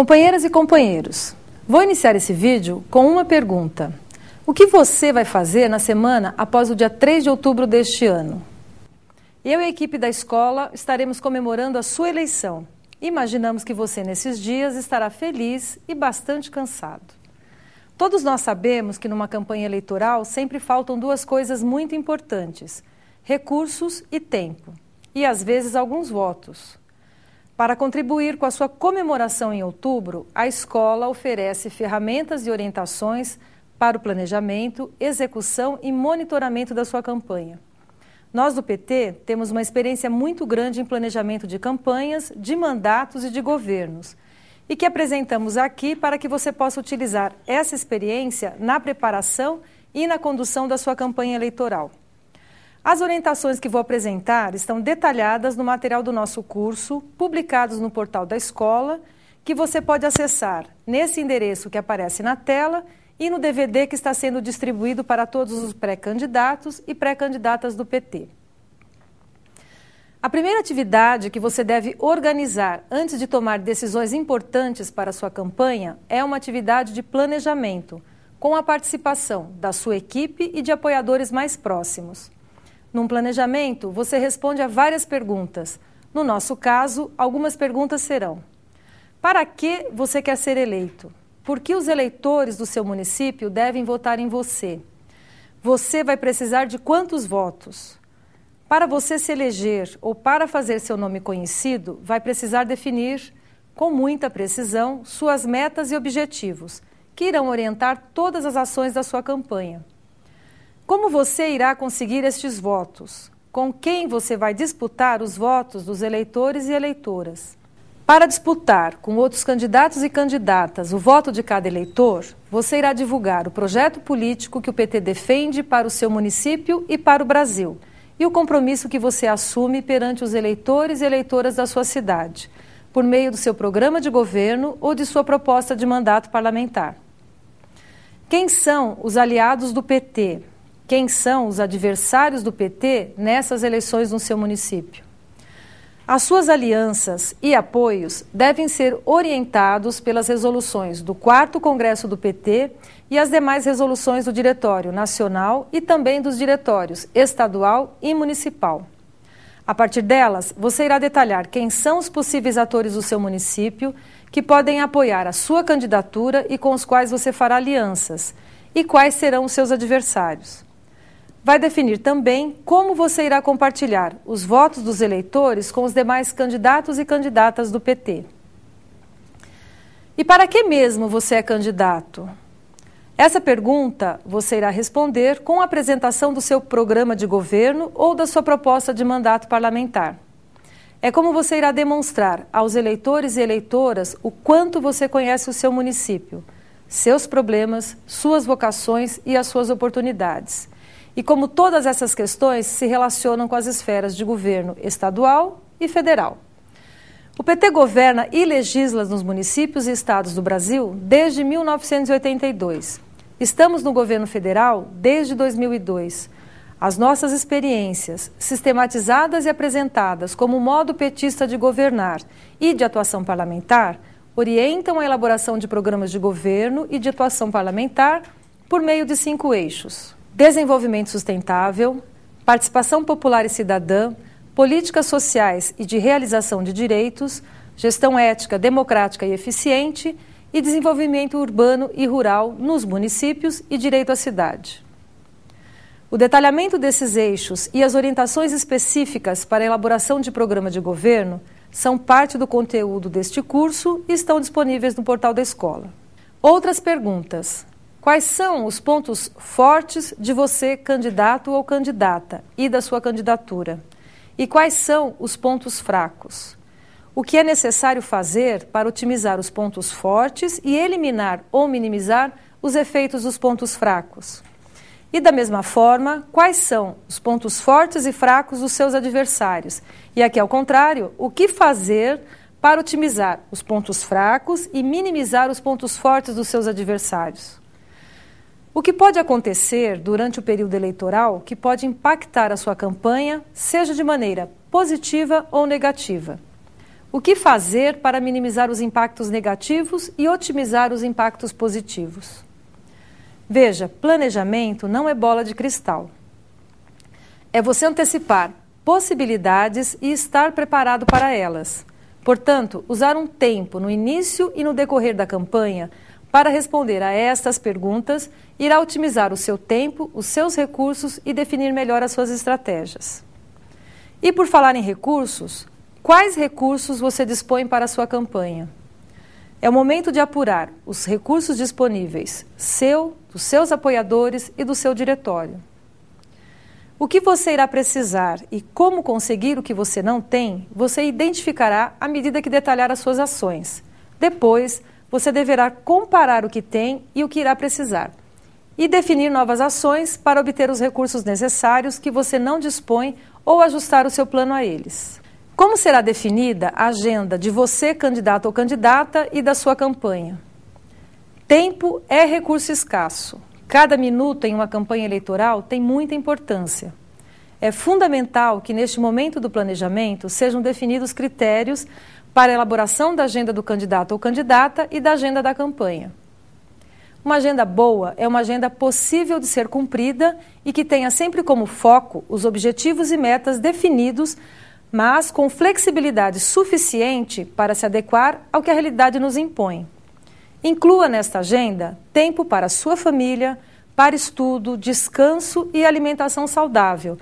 Companheiras e companheiros, vou iniciar esse vídeo com uma pergunta. O que você vai fazer na semana após o dia 3 de outubro deste ano? Eu e a equipe da escola estaremos comemorando a sua eleição. Imaginamos que você, nesses dias, estará feliz e bastante cansado. Todos nós sabemos que numa campanha eleitoral sempre faltam duas coisas muito importantes: recursos e tempo, e às vezes alguns votos. Para contribuir com a sua comemoração em outubro, a escola oferece ferramentas e orientações para o planejamento, execução e monitoramento da sua campanha. Nós do PT temos uma experiência muito grande em planejamento de campanhas, de mandatos e de governos, e que apresentamos aqui para que você possa utilizar essa experiência na preparação e na condução da sua campanha eleitoral. As orientações que vou apresentar estão detalhadas no material do nosso curso, publicados no portal da escola, que você pode acessar nesse endereço que aparece na tela e no DVD que está sendo distribuído para todos os pré-candidatos e pré-candidatas do PT. A primeira atividade que você deve organizar antes de tomar decisões importantes para a sua campanha é uma atividade de planejamento, com a participação da sua equipe e de apoiadores mais próximos. Num planejamento, você responde a várias perguntas. No nosso caso, algumas perguntas serão: Para que você quer ser eleito? Por que os eleitores do seu município devem votar em você? Você vai precisar de quantos votos? Para você se eleger ou para fazer seu nome conhecido, vai precisar definir, com muita precisão, suas metas e objetivos, que irão orientar todas as ações da sua campanha. Como você irá conseguir estes votos? Com quem você vai disputar os votos dos eleitores e eleitoras? Para disputar com outros candidatos e candidatas o voto de cada eleitor, você irá divulgar o projeto político que o PT defende para o seu município e para o Brasil e o compromisso que você assume perante os eleitores e eleitoras da sua cidade, por meio do seu programa de governo ou de sua proposta de mandato parlamentar. Quem são os aliados do PT? quem são os adversários do PT nessas eleições no seu município. As suas alianças e apoios devem ser orientados pelas resoluções do 4 Congresso do PT e as demais resoluções do Diretório Nacional e também dos diretórios estadual e municipal. A partir delas, você irá detalhar quem são os possíveis atores do seu município que podem apoiar a sua candidatura e com os quais você fará alianças, e quais serão os seus adversários vai definir também como você irá compartilhar os votos dos eleitores com os demais candidatos e candidatas do PT. E para que mesmo você é candidato? Essa pergunta você irá responder com a apresentação do seu programa de governo ou da sua proposta de mandato parlamentar. É como você irá demonstrar aos eleitores e eleitoras o quanto você conhece o seu município, seus problemas, suas vocações e as suas oportunidades. E como todas essas questões se relacionam com as esferas de governo estadual e federal. O PT governa e legisla nos municípios e estados do Brasil desde 1982. Estamos no governo federal desde 2002. As nossas experiências, sistematizadas e apresentadas como modo petista de governar e de atuação parlamentar, orientam a elaboração de programas de governo e de atuação parlamentar por meio de cinco eixos desenvolvimento sustentável, participação popular e cidadã, políticas sociais e de realização de direitos, gestão ética, democrática e eficiente e desenvolvimento urbano e rural nos municípios e direito à cidade. O detalhamento desses eixos e as orientações específicas para a elaboração de programa de governo são parte do conteúdo deste curso e estão disponíveis no portal da escola. Outras perguntas. Quais são os pontos fortes de você, candidato ou candidata, e da sua candidatura? E quais são os pontos fracos? O que é necessário fazer para otimizar os pontos fortes e eliminar ou minimizar os efeitos dos pontos fracos? E da mesma forma, quais são os pontos fortes e fracos dos seus adversários? E aqui ao contrário, o que fazer para otimizar os pontos fracos e minimizar os pontos fortes dos seus adversários? O que pode acontecer durante o período eleitoral que pode impactar a sua campanha, seja de maneira positiva ou negativa? O que fazer para minimizar os impactos negativos e otimizar os impactos positivos? Veja, planejamento não é bola de cristal. É você antecipar possibilidades e estar preparado para elas. Portanto, usar um tempo no início e no decorrer da campanha para responder a estas perguntas, irá otimizar o seu tempo, os seus recursos e definir melhor as suas estratégias. E por falar em recursos, quais recursos você dispõe para a sua campanha? É o momento de apurar os recursos disponíveis, seu, dos seus apoiadores e do seu diretório. O que você irá precisar e como conseguir o que você não tem, você identificará à medida que detalhar as suas ações. Depois, você deverá comparar o que tem e o que irá precisar, e definir novas ações para obter os recursos necessários que você não dispõe ou ajustar o seu plano a eles. Como será definida a agenda de você, candidato ou candidata, e da sua campanha? Tempo é recurso escasso. Cada minuto em uma campanha eleitoral tem muita importância. É fundamental que, neste momento do planejamento, sejam definidos critérios para elaboração da agenda do candidato ou candidata e da agenda da campanha. Uma agenda boa é uma agenda possível de ser cumprida e que tenha sempre como foco os objetivos e metas definidos, mas com flexibilidade suficiente para se adequar ao que a realidade nos impõe. Inclua nesta agenda tempo para sua família, para estudo, descanso e alimentação saudável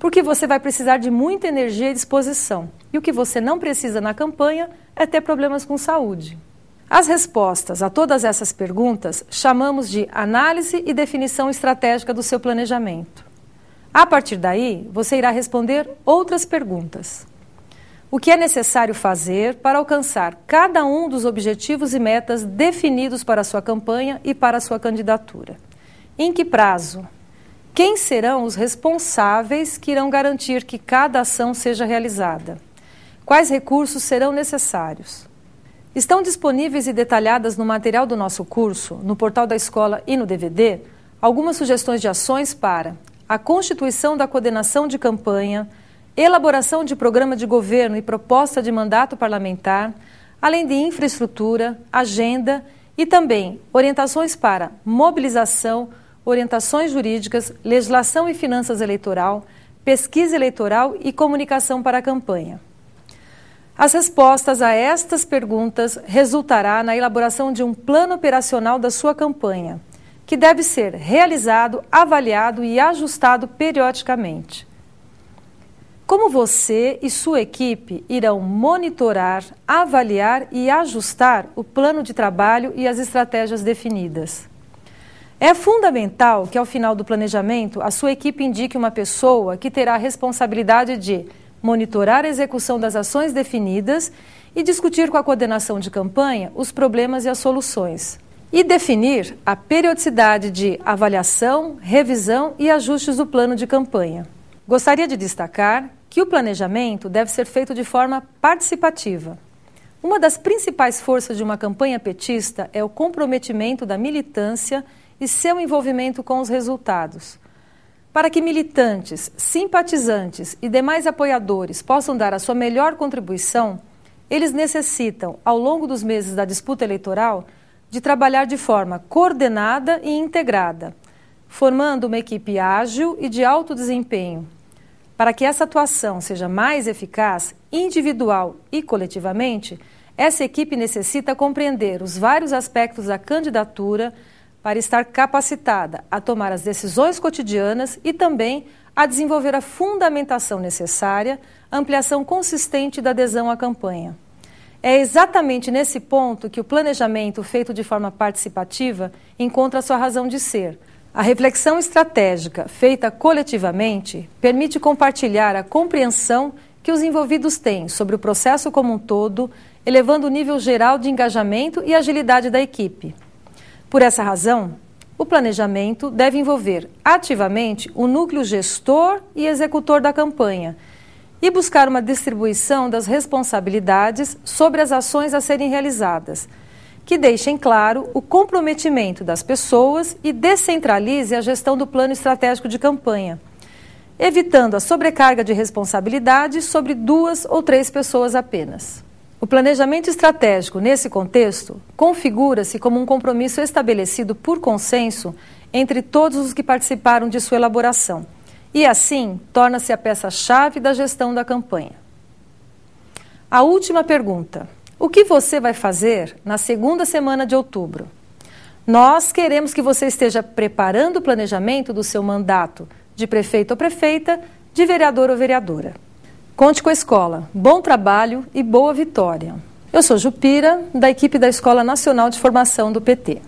porque você vai precisar de muita energia e disposição. E o que você não precisa na campanha é ter problemas com saúde. As respostas a todas essas perguntas chamamos de análise e definição estratégica do seu planejamento. A partir daí, você irá responder outras perguntas. O que é necessário fazer para alcançar cada um dos objetivos e metas definidos para a sua campanha e para a sua candidatura? Em que prazo? Quem serão os responsáveis que irão garantir que cada ação seja realizada? Quais recursos serão necessários? Estão disponíveis e detalhadas no material do nosso curso, no portal da escola e no DVD, algumas sugestões de ações para a constituição da coordenação de campanha, elaboração de programa de governo e proposta de mandato parlamentar, além de infraestrutura, agenda e também orientações para mobilização, orientações jurídicas, legislação e finanças eleitoral, pesquisa eleitoral e comunicação para a campanha. As respostas a estas perguntas resultará na elaboração de um plano operacional da sua campanha, que deve ser realizado, avaliado e ajustado periodicamente. Como você e sua equipe irão monitorar, avaliar e ajustar o plano de trabalho e as estratégias definidas? É fundamental que, ao final do planejamento, a sua equipe indique uma pessoa que terá a responsabilidade de monitorar a execução das ações definidas e discutir com a coordenação de campanha os problemas e as soluções. E definir a periodicidade de avaliação, revisão e ajustes do plano de campanha. Gostaria de destacar que o planejamento deve ser feito de forma participativa. Uma das principais forças de uma campanha petista é o comprometimento da militância e seu envolvimento com os resultados. Para que militantes, simpatizantes e demais apoiadores possam dar a sua melhor contribuição, eles necessitam, ao longo dos meses da disputa eleitoral, de trabalhar de forma coordenada e integrada, formando uma equipe ágil e de alto desempenho. Para que essa atuação seja mais eficaz, individual e coletivamente, essa equipe necessita compreender os vários aspectos da candidatura para estar capacitada a tomar as decisões cotidianas e também a desenvolver a fundamentação necessária, ampliação consistente da adesão à campanha. É exatamente nesse ponto que o planejamento feito de forma participativa encontra sua razão de ser. A reflexão estratégica feita coletivamente permite compartilhar a compreensão que os envolvidos têm sobre o processo como um todo, elevando o nível geral de engajamento e agilidade da equipe. Por essa razão, o planejamento deve envolver ativamente o núcleo gestor e executor da campanha e buscar uma distribuição das responsabilidades sobre as ações a serem realizadas, que deixem claro o comprometimento das pessoas e descentralize a gestão do plano estratégico de campanha, evitando a sobrecarga de responsabilidades sobre duas ou três pessoas apenas. O planejamento estratégico, nesse contexto, configura-se como um compromisso estabelecido por consenso entre todos os que participaram de sua elaboração e, assim, torna-se a peça-chave da gestão da campanha. A última pergunta: O que você vai fazer na segunda semana de outubro? Nós queremos que você esteja preparando o planejamento do seu mandato de prefeito ou prefeita, de vereador ou vereadora. Conte com a escola. Bom trabalho e boa vitória. Eu sou Jupira, da equipe da Escola Nacional de Formação do PT.